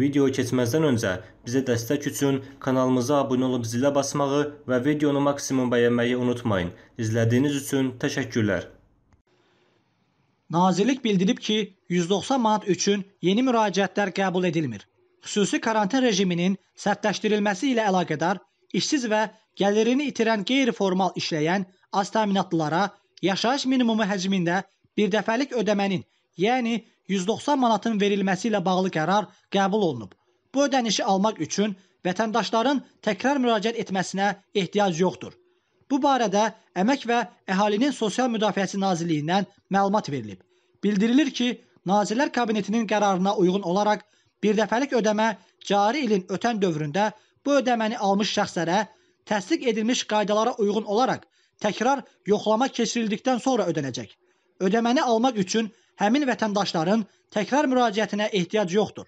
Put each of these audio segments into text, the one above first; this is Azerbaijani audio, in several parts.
Videoyu keçməzdən öncə bizə dəstək üçün kanalımıza abunə olub zilə basmağı və videonu maksimum bəyənməyi unutmayın. İzlədiyiniz üçün təşəkkürlər. Nazirlik bildirib ki, 190 manat üçün yeni müraciətlər qəbul edilmir. Xüsusi karantin rejiminin sərtləşdirilməsi ilə əlaqədar işsiz və gəlirini itirən qeyri-formal işləyən az təminatlılara yaşayış minimumu həcmində birdəfəlik ödəmənin yəni 190 manatın verilməsi ilə bağlı qərar qəbul olunub. Bu ödənişi almaq üçün vətəndaşların təkrar müraciət etməsinə ehtiyac yoxdur. Bu barədə Əmək və Əhalinin Sosial Müdafiəsi Nazirliyindən məlumat verilib. Bildirilir ki, Nazirlər Kabinetinin qərarına uyğun olaraq birdəfəlik ödəmə cari ilin ötən dövründə bu ödəməni almış şəxslərə təsdiq edilmiş qaydalara uyğun olaraq təkrar yoxlama keçirildikdən sonra ödənəcək. Ödəməni almaq üçün həmin vətəndaşların təkrar müraciətinə ehtiyac yoxdur.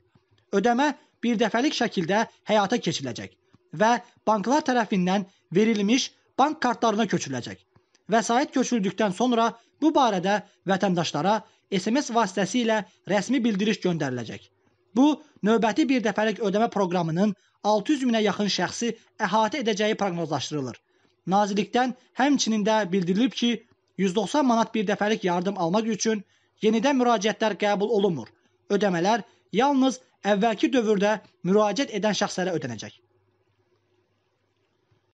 Ödəmə birdəfəlik şəkildə həyata keçiriləcək və banklar tərəfindən verilmiş bank kartlarına köçürüləcək. Vəsait köçürüldükdən sonra bu barədə vətəndaşlara SMS vasitəsilə rəsmi bildiriş göndəriləcək. Bu, növbəti birdəfəlik ödəmə proqramının 600 minə yaxın şəxsi əhatə edəcəyi proqnozlaşdırılır. Nazirlikdən həmçinin də bildirilib ki, 190 manat birdəfəlik yardım almaq üçün yenidən müraciətlər qəbul olunmur. Ödəmələr yalnız əvvəlki dövrdə müraciət edən şəxslərə ödənəcək.